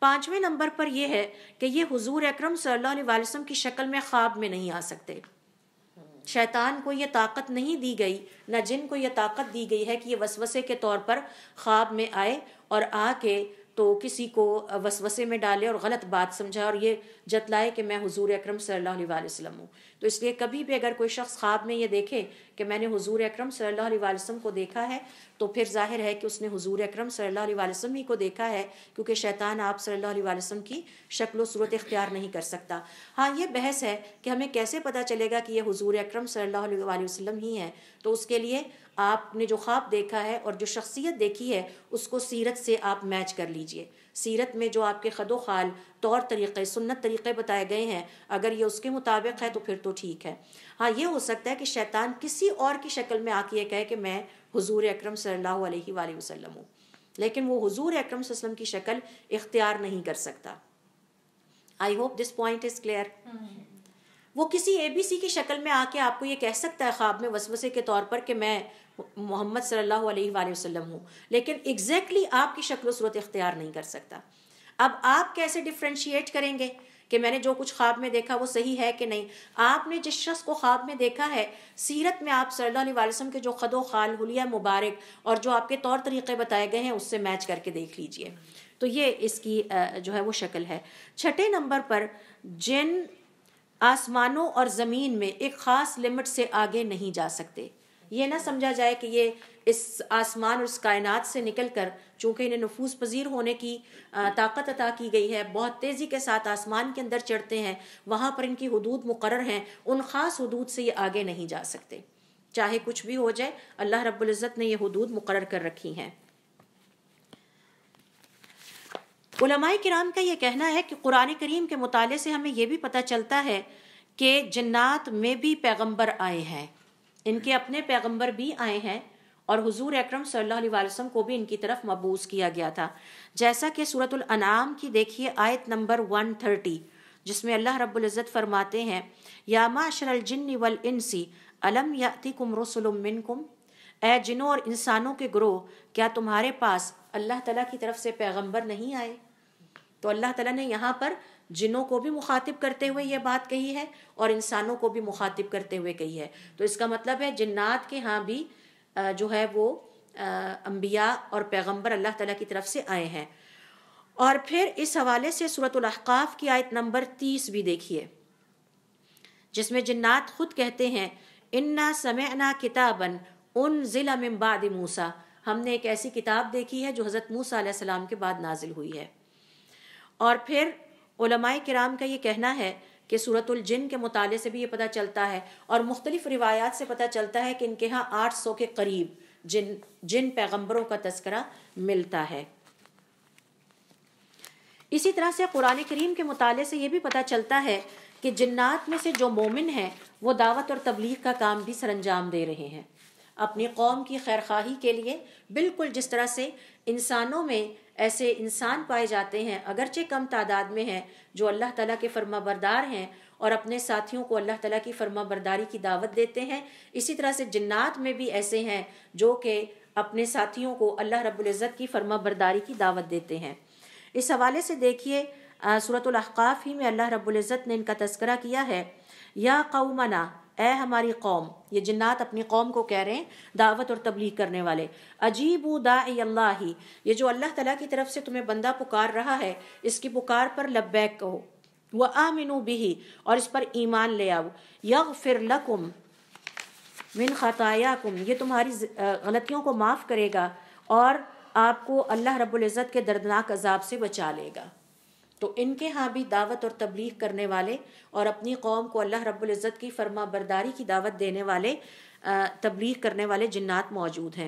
पाँचवें नंबर पर यह है कि ये हजूर अक्रम सल्लाम की शक्ल में ख्वाब में नहीं आ सकते शैतान को यह ताकत नहीं दी गई न जिन को यह ताकत दी गई है कि ये वसवसे के तौर पर ख्वाब में आए और आके तो किसी को वसवसे में डाले और गलत बात समझा और ये जतलाए कि मैं हजूर अक्रम सल्ला वसम हूँ तो इसलिए कभी भी अगर कोई शख्स ख्वाब में ये देखे कि मैंने हजूर अक्रम सल्ला वसम को देखा है तो फिर जाहिर है कि उसने हजूर अक्रम सल्ला वसम ही को देखा है क्योंकि शैतान आप सल्ला वसम की शक्ल सूरत इख्तियार नहीं कर सकता हाँ ये बहस है कि हमें कैसे पता चलेगा कि ये हजूर अक्रम सल्ला वसम ही है तो उसके लिए आपने जो ख्वाब देखा है और जो शख्सियत देखी है उसको सीरत से आप मैच कर लीजिए सीरत में जो आपके खदो खाल तौर तरीक़े सुन्नत तरीक़े बताए गए हैं अगर ये उसके मुताबिक है तो फिर तो ठीक है हाँ ये हो सकता है कि शैतान किसी और की शक्ल में आके ये कहे कि मैं हजूर अक्रम सल्ला वसलम हूँ लेकिन वो हजूर अक्रम वसम की शक्ल इख्तियार नहीं कर सकता I hope this point is clear वो किसी ए बी सी की शक्ल में आके आपको ये कह सकता है ख्वाब में वसवसे के तौर पर कि मैं मोहम्मद सल्लल्लाहु अलैहि वसल्लम हूँ लेकिन एग्जैक्टली exactly आपकी शक्ल सूरत इख्तियार नहीं कर सकता अब आप कैसे डिफ्रेंशिएट करेंगे कि मैंने जो कुछ ख्वाब में देखा वो सही है कि नहीं आपने जिस शख्स को ख्वाब में देखा है सीरत में आप सल्लल्लाहु अलैहि वसल्लम के जो खदो खाल हुलिया मुबारक और जो आपके तौर तरीक़े बताए गए हैं उससे मैच करके देख लीजिए तो ये इसकी जो है वो शक्ल है छठे नंबर पर जिन आसमानों और ज़मीन में एक ख़ास लिमिट से आगे नहीं जा सकते ये ना समझा जाए कि ये इस आसमान और इस कायनात से निकल कर चूँकि इन्हें नफूस पजीर होने की ताकत अता की गई है बहुत तेज़ी के साथ आसमान के अंदर चढ़ते हैं वहाँ पर इनकी हदूद मुकर हैं उन ख़ास हदूद से ये आगे नहीं जा सकते चाहे कुछ भी हो जाए अल्लाह रब्बुल इज़्ज़त ने ये हदूद मुकर कर रखी हैं उलमाए कराम का यह कहना है कि कुरान करीम के मुताले से हमें यह भी पता चलता है कि जन्नात में भी पैगंबर आए हैं इनके अपने पैगंबर भी आए हैं और हुजूर अकरम सल्लल्लाहु अलैहि वसल्लम को भी इनकी तरफ मबूस किया गया था जैसा कि सूरतुल अनाम की देखिए आयत नंबर 130 जिसमें अल्लाह रब्बुल इज़्ज़त फरमाते हैं या माशरल जिन्न वल इंसी अलम यातिकुम रुसुलुम मिनकुम ए जिनों और इंसानों के ग्रोह क्या तुम्हारे पास अल्लाह तला की तरफ से पैगंबर नहीं आए तो अल्लाह ताला ने यहाँ पर जिनों को भी मुखातिब करते हुए ये बात कही है और इंसानों को भी मुखातिब करते हुए कही है तो इसका मतलब है जिन्नात के यहाँ भी जो है वो अम्बिया और पैगम्बर अल्लाह तला की तरफ से आए हैं और फिर इस हवाले से सूरतलहकाफ़ की आयत नंबर तीस भी देखिए जिसमें जन्नात खुद कहते हैं इन्ना ना किताबन उन ज़िला मूसा हमने एक ऐसी किताब देखी है जो हज़रत मूसा सलाम के बाद नाजिल हुई है और फिर उलमाए कराम का ये कहना है कि सूरतुल जिन के मुताले से भी ये पता चलता है और मुख्तलिफ रिवायात से पता चलता है कि इनके यहाँ आठ सौ के करीब जिन जिन पैगम्बरों का तस्करा मिलता है इसी तरह से कुरान करीम के मुताले से ये भी पता चलता है कि जन्नात में से जो मोमिन हैं वो दावत और तबलीग का काम भी सरंजाम दे रहे हैं अपनी कौम की खैरखाही के लिए बिल्कुल जिस तरह से इंसानों में ऐसे इंसान पाए जाते हैं अगरचे कम तादाद में हैं जो अल्लाह ताला के फर्मा बरदार हैं और अपने साथियों को अल्लाह ताला की फर्मा बरदारी की दावत देते हैं इसी तरह से जन्नात में भी ऐसे हैं जो कि अपने साथियों को अल्लाह रब्ज़त की फर्मा बरदारी की दावत देते हैं इस हवाले से देखिए सूरत ही में अल्लाह रब्ज़त ने इनका तस्करा किया है या कौमना ए हमारी कौम ये जन्नात अपनी कौम को कह रहे हैं दावत और तबलीग करने वाले अजीब दाह ये जो अल्लाह तला की तरफ से तुम्हें बंदा पुकार रहा है इसकी पुकार पर लब्बैक कहो व आमिनु बिही और इस पर ईमान ले आओ यग फिर लकुम मिन ख़तायाकुम ये तुम्हारी गलतियों को माफ़ करेगा और आपको अल्लाह रब्बुल इज़्ज़त के दर्दनाक अजाब से बचा लेगा तो इनके यहाँ भी दावत और तबलीग करने वाले और अपनी कौम को अल्लाह रब्ज़त की फरमा बरदारी की दावत देने वाले तबलीग करने वाले जन्ात मौजूद हैं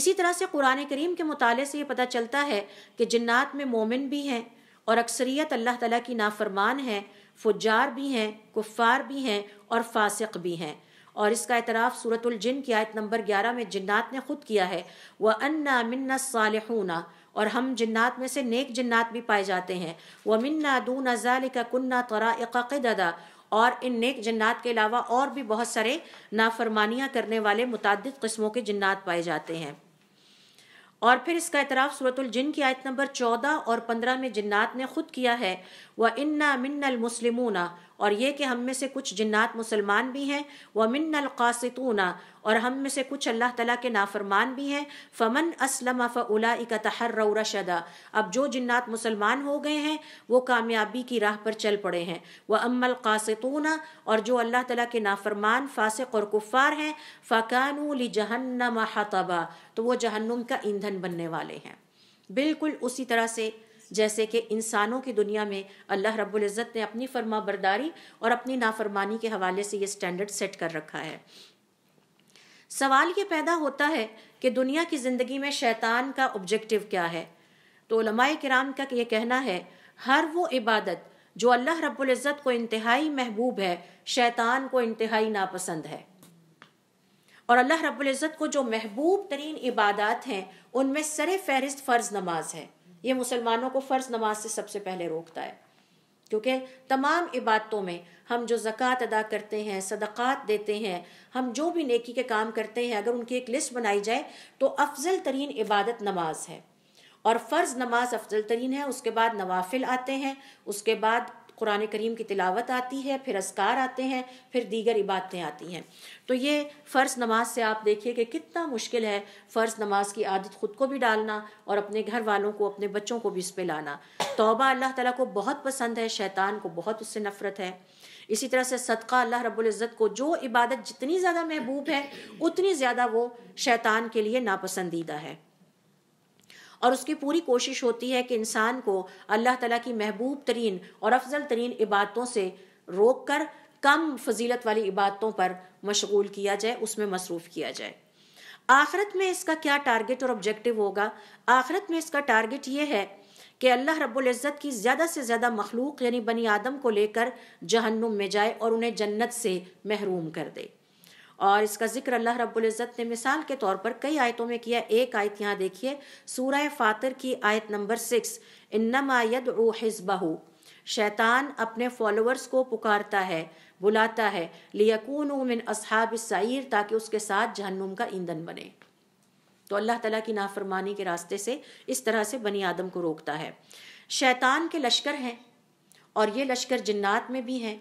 इसी तरह से कुरान करीम के मुताले से ये पता चलता है कि जन्ात में मोमिन भी हैं और अक्सरियत अल्लाह तला की नाफरमान है फुजार भी हैं कुफ़ार भी हैं और फासिक भी हैं और इसका एतराफ़ सूरतुल जिन की आयत नंबर ग्यारह में जन्नात ने खुद किया है वह अन्ना मन्ना सालहूना और हम जन्नात में से नेक जन्नात भी पाए जाते हैं वमिन्ना दून अजाल का कन्ना तरा और इन नेक जन्नात के अलावा और भी बहुत सारे नाफरमानियाँ करने वाले मुतद किस्मों के जन्नात पाए जाते हैं और फिर इसका इतराफ़ सूरतुल जिन की आयत नंबर चौदह और पंद्रह में जन्नात ने खुद किया है व इन्ना मिन्नल मुस्लिमूना और ये कि हम में से कुछ जन्नात मुसलमान भी हैं व मिन्नल कासितूना और हम में से कुछ अल्लाह तला के नाफरमान भी हैं फ़मन असलम फ़ला तहर शदा अब जो जन्नात मुसलमान हो गए हैं वो कामयाबी की राह पर चल पड़े हैं व अमल कासितूना और जो अल्लाह तला के नाफरमान फासिक और कुफ़ार हैं फ़कानूली जहन्नम हतबा तो वो जहन्नुम का ईंधन बनने वाले हैं बिल्कुल उसी तरह से जैसे कि इंसानों की दुनिया में अल्लाह रब्बुल इज़्ज़त ने अपनी फरमा बरदारी और अपनी नाफरमानी के हवाले से ये स्टैंडर्ड सेट कर रखा है सवाल ये पैदा होता है कि दुनिया की ज़िंदगी में शैतान का ऑब्जेक्टिव क्या है तो कराम का ये कहना है हर वो इबादत जो अल्लाह रब्बुल इज़्ज़त को इंतहाई महबूब है शैतान को इंतहाई नापसंद है और अल्लाह रब्बुल इज़्ज़त को जो महबूब तरीन इबादत हैं उनमें सर फहरिस्त फ़र्ज़ नमाज है ये मुसलमानों को फ़र्ज़ नमाज से सबसे पहले रोकता है क्योंकि तमाम इबादतों में हम जो ज़क़़त अदा करते हैं सदक़ात देते हैं हम जो भी नेकी के काम करते हैं अगर उनकी एक लिस्ट बनाई जाए तो अफजल तरीन इबादत नमाज है और फ़र्ज़ नमाज अफजल तरीन है उसके बाद नवाफिल आते हैं उसके बाद कुरान करीम की तिलावत आती है फिर असकार आते हैं फिर दीगर इबादतें आती हैं तो ये फ़र्ज़ नमाज से आप देखिए कि कितना मुश्किल है फ़र्ज़ नमाज की आदत ख़ुद को भी डालना और अपने घर वालों को अपने बच्चों को भी इस पर लाना तोबा अल्लाह तला को बहुत पसंद है शैतान को बहुत उससे नफ़रत है इसी तरह से सदका अल्लाह रबुल्ज़त को जो इबादत जितनी ज़्यादा महबूब है उतनी ज़्यादा वो शैतान के लिए नापसंदीदा है और उसकी पूरी कोशिश होती है कि इंसान को अल्लाह तला की महबूब तरीन और अफजल तरीन इबादतों से रोक कर कम फजीलत वाली इबादतों पर मशगूल किया जाए उसमें मसरूफ़ किया जाए आखिरत में इसका क्या टारगेट और ऑब्जेक्टिव होगा आखिरत में इसका टारगेट ये है कि अल्लाह रब्ज़त की ज़्यादा से ज़्यादा मखलूक यानी बनी आदम को लेकर जहन्नुम में जाए और उन्हें जन्नत से महरूम कर दे और इसका जिक्र अल्लाह रब्ज़त ने मिसाल के तौर पर कई आयतों में किया एक आयत यहाँ देखिए सूरह फातर की आयत नंबर सिक्स इन्नमायद ओ हिजबहू शैतान अपने फॉलोअर्स को पुकारता है बुलाता है लियकून मिन असहाब सईर ताकि उसके साथ जहन्नुम का ईंधन बने तो अल्लाह तला की नाफरमानी के रास्ते से इस तरह से बनी आदम को रोकता है शैतान के लश्कर हैं और ये लश्कर जन्नात में भी हैं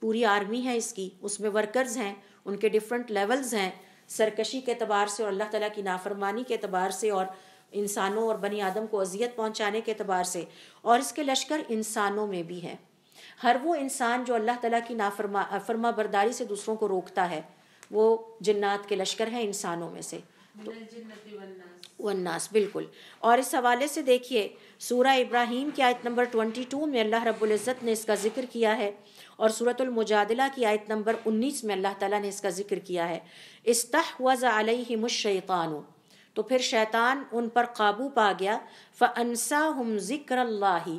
पूरी आर्मी है इसकी उसमें वर्कर्स हैं उनके डिफरेंट लेवल्स हैं सरकशी के अतबार से और अल्लाह ताला की नाफरमानी के अतबार से और इंसानों और बनी आदम को अजियत पहुंचाने के अतबार से और इसके लश्कर इंसानों में भी हैं हर वो इंसान जो अल्लाह ताला की नाफरमा फरमा बरदारी से दूसरों को रोकता है वो जन्नात के लश्कर हैं इंसानों में से तो वन्नास बिल्कुल और इस हवाले से देखिए सूरह इब्राहिम की आयत नंबर टू में अल्लाह रब्बुल इज़्ज़त ने इसका जिक्र किया है और सूरतुलमुजादिला की आयत नंबर 19 में अल्लाह ताला ने इसका जिक्र किया है इस्तः वज़ अलैहिमुशैतानु तो फिर शैतान उन पर काबू पा गया फ़नसा हम ज़िक्र अल्लाह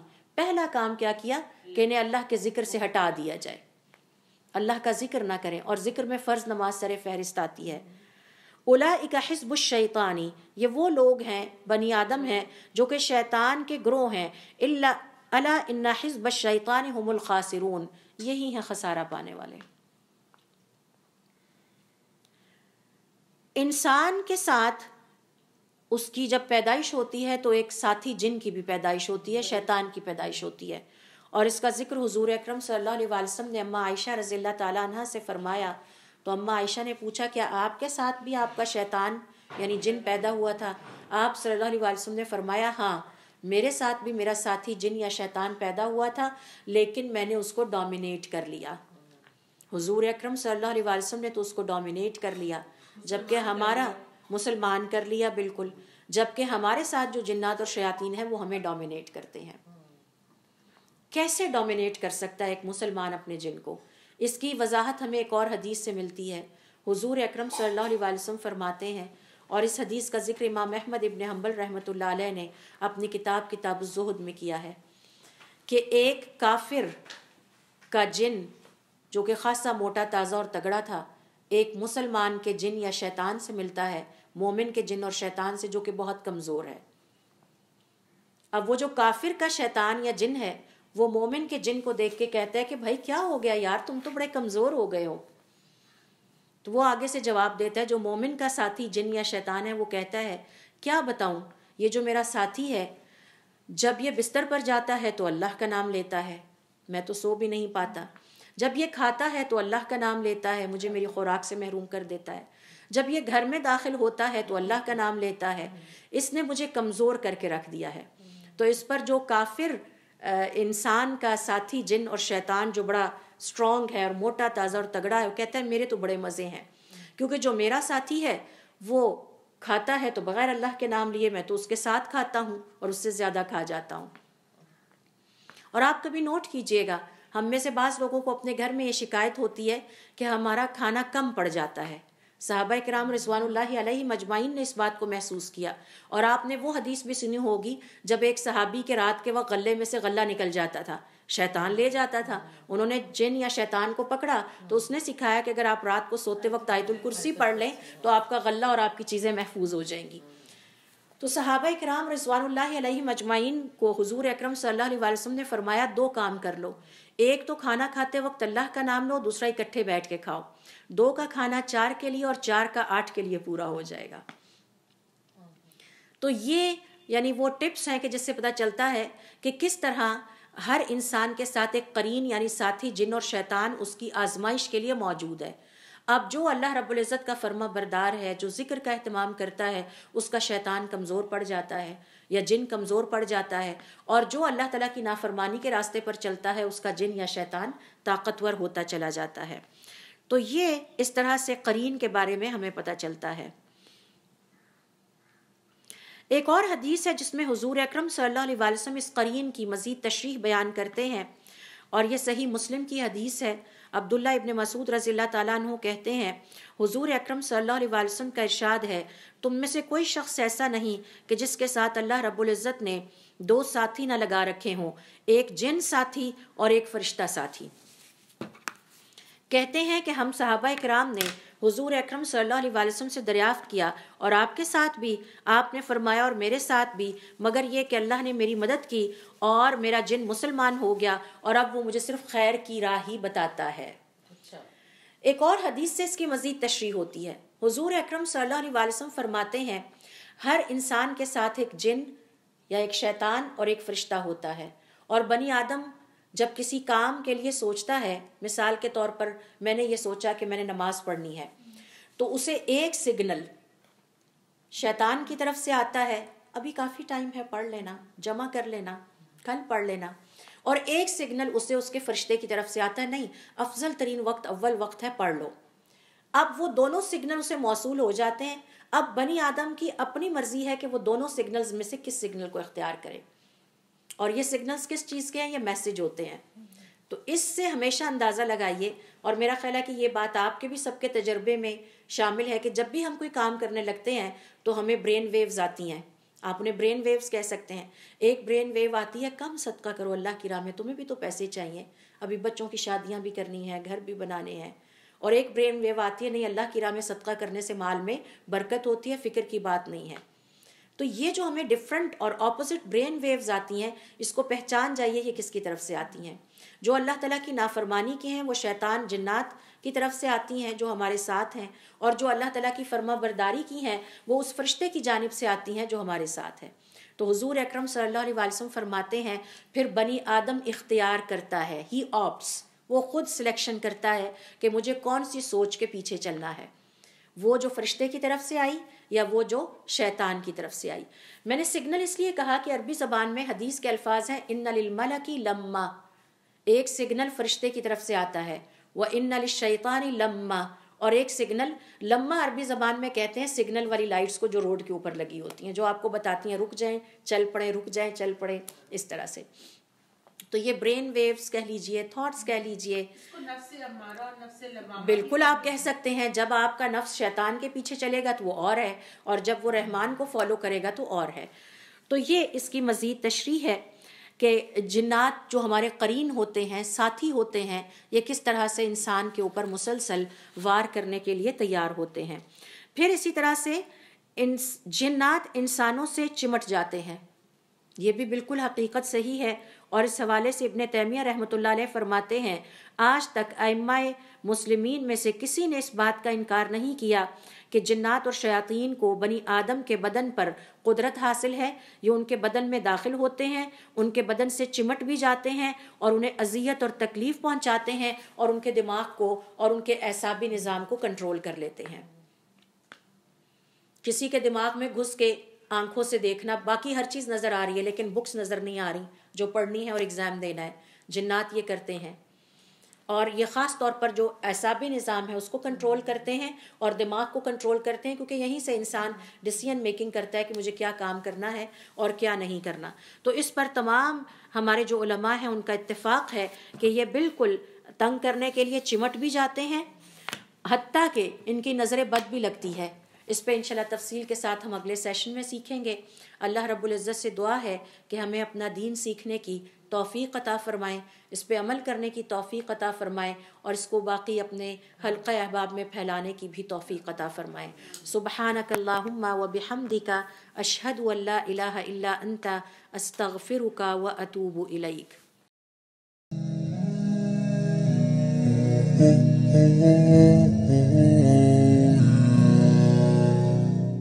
पहला काम क्या किया कि इन्हें अल्लाह के ज़िक्र से हटा दिया जाए अल्लाह का ज़िक्र ना करें और ज़िक्र में फ़र्ज़ नमाज सर फहरिस्त आती है उला इका हिजबुशैतानी ये वो लोग हैं बनी आदम हैं जो कि शैतान के ग्रोह हैं अला इन्ना हिजब शैतान हमल यही हैं खसारा पाने वाले इंसान के साथ उसकी जब पैदाइश होती है तो एक साथी जिन की भी पैदाइश होती है शैतान की पैदाइश होती है और इसका जिक्र हुजूर अकरम सल्लल्लाहु अलैहि वसल्लम ने अम्मा आयशा रजील्ला तला से फरमाया तो अम्मा आयशा ने पूछा क्या आपके साथ भी आपका शैतान यानी जिन पैदा हुआ था आप सल्लल्लाहु अलैहि वसल्लम ने फरमाया हाँ मेरे साथ भी मेरा साथी जिन या शैतान पैदा हुआ था लेकिन मैंने उसको डोमिनेट कर लिया हुजूर अकरम सल्लल्लाहु अलैहि वसल्लम ने तो उसको डोमिनेट कर लिया जबकि हमारा मुसलमान कर लिया बिल्कुल जबकि हमारे साथ जो जिन्नात और शयातीन हैं वो हमें डोमिनेट करते हैं कैसे डोमिनेट कर सकता है एक मुसलमान अपने जिन को इसकी वजाहत हमें एक और हदीस से मिलती है हुजूर अकरम सल्लल्लाहु अलैहि वसल्लम फरमाते हैं और इस हदीस का जिक्र इमाम अहमद इबन हम्बल रहमत ने अपनी किताब किताब जहद में किया है कि एक काफिर का जिन जो कि खासा मोटा ताज़ा और तगड़ा था एक मुसलमान के जिन या शैतान से मिलता है मोमिन के जिन और शैतान से जो कि बहुत कमज़ोर है अब वो जो काफिर का शैतान या जिन है वो मोमिन के जिन को देख के कहता है कि भाई क्या हो गया यार तुम तो बड़े कमज़ोर हो गए हो तो वो आगे से जवाब देता है जो मोमिन का साथी जिन या शैतान है वो कहता है क्या बताऊँ ये जो मेरा साथी है जब ये बिस्तर पर जाता है तो अल्लाह का नाम लेता है मैं तो सो भी नहीं पाता जब ये खाता है तो अल्लाह का नाम लेता है मुझे मेरी खुराक से महरूम कर देता है जब ये घर में दाखिल होता है तो अल्लाह का नाम लेता है इसने मुझे कमज़ोर करके रख दिया है तो इस पर जो काफिर इंसान का साथी जिन और शैतान जो बड़ा स्ट्रांग है और मोटा ताज़ा और तगड़ा है वो कहता है मेरे तो बड़े मज़े हैं क्योंकि जो मेरा साथी है वो खाता है तो बगैर अल्लाह के नाम लिए मैं तो उसके साथ खाता हूँ और उससे ज़्यादा खा जाता हूँ और आप कभी नोट कीजिएगा हम में से बाज़ लोगों को अपने घर में ये शिकायत होती है कि हमारा खाना कम पड़ जाता है साहबा कराम रिजवान मजमाइन ने इस बात को महसूस किया और आपने वो हदीस भी सुनी होगी जब एक सहाबी के रात के वक्त गले में से गला निकल जाता था शैतान ले जाता था उन्होंने जिन या शैतान को पकड़ा तो उसने सिखाया कि अगर आप रात को सोते वक्त आयतुल कुर्सी पढ़ लें तो आपका गला और आपकी चीज़ें महफूज हो जाएंगी तो सहाबा कराम रजवान मजमाइन को हजूर अक्रम वसम ने फरमाया दो काम कर लो एक तो खाना खाते वक्त अल्लाह का नाम लो दूसरा इकट्ठे बैठ के खाओ दो का खाना चार के लिए और चार का आठ के लिए पूरा हो जाएगा तो ये यानी वो टिप्स हैं कि जिससे पता चलता है कि किस तरह हर इंसान के साथ एक करीन यानी साथी जिन और शैतान उसकी आजमाइश के लिए मौजूद है अब जो अल्लाह रब्ज़त का फर्मा बरदार है जो जिक्र का अहतमाम करता है उसका शैतान कमज़ोर पड़ जाता है या जिन कमज़ोर पड़ जाता है और जो अल्लाह तला की नाफरमानी के रास्ते पर चलता है उसका जिन या शैतान ताकतवर होता चला जाता है तो ये इस तरह से करीन के बारे में हमें पता चलता है एक और हदीस है जिसमें हुजूर अकरम सल्लल्लाहु अलैहि वसल्लम इस करीन की मज़ीद तशरीह बयान करते हैं और यह सही मुस्लिम की हदीस है अब्दुल्ला इबन मसूद रज़ी तु कहते हैं हुजूर अकरम सल्लल्लाहु अलैहि वसल्लम का इरशाद है तुम में से कोई शख्स ऐसा नहीं कि जिसके साथ अल्लाह रब्बुल इज़्ज़त ने दो साथी न लगा रखे हों एक जिन साथी और एक फ़रिश्ता साथी कहते हैं कि हम सहाबा कराम ने हुजूर अकरम सल्लल्लाहु अलैहि वसल्लम से दरियाफ़त किया और आपके साथ भी आपने फरमाया और मेरे साथ भी मगर यह कि अल्लाह ने मेरी मदद की और मेरा जिन मुसलमान हो गया और अब वो मुझे सिर्फ खैर की राह ही बताता है अच्छा। एक और हदीस से इसकी मज़ीद तशरी होती है हुजूर अकरम सल्लल्लाहु अलैहि वसल्लम फरमाते हैं हर इंसान के साथ एक जिन या एक शैतान और एक फरिश्ता होता है और बनी आदम जब किसी काम के लिए सोचता है मिसाल के तौर पर मैंने ये सोचा कि मैंने नमाज पढ़नी है तो उसे एक सिग्नल शैतान की तरफ से आता है अभी काफ़ी टाइम है पढ़ लेना जमा कर लेना कल पढ़ लेना और एक सिग्नल उसे उसके फरिश्ते की तरफ से आता है नहीं अफजल तरीन वक्त अव्वल वक्त है पढ़ लो अब वो दोनों सिग्नल उसे मौसू हो जाते हैं अब बनी आदम की अपनी मर्जी है कि वो दोनों सिग्नल्स में से किस सिग्नल को इख्तियार करें और ये सिग्नल्स किस चीज़ के हैं ये मैसेज होते हैं तो इससे हमेशा अंदाज़ा लगाइए और मेरा ख्याल है कि ये बात आपके भी सबके तजर्बे में शामिल है कि जब भी हम कोई काम करने लगते हैं तो हमें ब्रेन वेव्स आती हैं आप उन्हें ब्रेन वेव्स कह सकते हैं एक ब्रेन वेव आती है कम सदका करो अल्लाह की राह में तुम्हें भी तो पैसे चाहिए अभी बच्चों की शादियाँ भी करनी है घर भी बनाने हैं और एक ब्रेन वेव आती है नहीं अल्लाह की राह में सदका करने से माल में बरकत होती है फ़िक्र की बात नहीं है तो ये जो हमें डिफरेंट और ऑपोजिट ब्रेन वेव्स आती हैं इसको पहचान जाइए ये किसकी तरफ से आती हैं जो अल्लाह ताला की नाफरमानी के हैं वो शैतान जन्नात की तरफ से आती हैं जो हमारे साथ हैं और जो अल्लाह ताला की फरमा बरदारी की हैं वो उस फरिश्ते की जानब से आती हैं जो हमारे साथ है तो हजूर अक्रम सल्लम फरमाते हैं फिर बनी आदम इख्तियार करता है ही ऑप्स वो खुद सिलेक्शन करता है कि मुझे कौन सी सोच के पीछे चलना है वो जो फरिश्ते की तरफ से आई या वो जो शैतान की तरफ से आई मैंने सिग्नल इसलिए कहा कि अरबी ज़बान में हदीस के अल्फाज हैं इन नलमल की लम्मा एक सिग्नल फरिश्ते की तरफ से आता है वह इन नल शैतानी लम्मा और एक सिग्नल लम्मा अरबी ज़बान में कहते हैं सिग्नल वाली लाइट्स को जो रोड के ऊपर लगी होती हैं जो आपको बताती हैं रुक जाएं चल पड़े रुक जाएं चल पड़े इस तरह से तो ये ब्रेन वेव्स कह लीजिए थॉट्स कह लीजिए बिल्कुल आप कह सकते हैं जब आपका नफ्स शैतान के पीछे चलेगा तो वो और है और जब वो रहमान को फॉलो करेगा तो और है तो ये इसकी मज़ीद तशरी है कि जिन्नात जो हमारे करीन होते हैं साथी होते हैं ये किस तरह से इंसान के ऊपर मुसलसल वार करने के लिए तैयार होते हैं फिर इसी तरह से इन जिन्नात इंसानों से चिमट जाते हैं ये भी बिल्कुल हकीकत सही है और इस हवाले से इबन तैमिया रहमत फरमाते हैं आज तक आयमा मुस्लिम में से किसी ने इस बात का इनकार नहीं किया कि जन्ात और शयातीन को बनी आदम के बदन पर कुदरत हासिल है ये उनके बदन में दाखिल होते हैं उनके बदन से चिमट भी जाते हैं और उन्हें अजियत और तकलीफ़ पहुंचाते हैं और उनके दिमाग को और उनके एसाबी निज़ाम को कंट्रोल कर लेते हैं किसी के दिमाग में घुस के आंखों से देखना बाकी हर चीज़ नज़र आ रही है लेकिन बुक्स नज़र नहीं आ रही जो पढ़नी है और एग्ज़ाम देना है जिन्नात ये करते हैं और ये ख़ास तौर पर जो ऐसा भी निज़ाम है उसको कंट्रोल करते हैं और दिमाग को कंट्रोल करते हैं क्योंकि यहीं से इंसान डिसीजन मेकिंग करता है कि मुझे क्या काम करना है और क्या नहीं करना तो इस पर तमाम हमारे जो उलमा हैं उनका इत्तेफाक है कि ये बिल्कुल तंग करने के लिए चिमट भी जाते हैं हती कि इनकी नज़रें बद भी लगती है इस पर इनशाला तफसील के साथ हम अगले सेशन में सीखेंगे अल्लाह रबुल्ज़त से दुआ है कि हमें अपना दीन सीखने की तोफ़ी अता फ़रमाएँ इस पर अमल करने की तोफ़ी अता फ़रमाएँ और इसको बाकी अपने हल्क अहबाब में फैलाने की भी तोफ़ी अता फ़रमाएँ सुबहान कल्ला का अशहद अल्ला अस्तफ़िर का व अतूब इलैक Mm-hmm.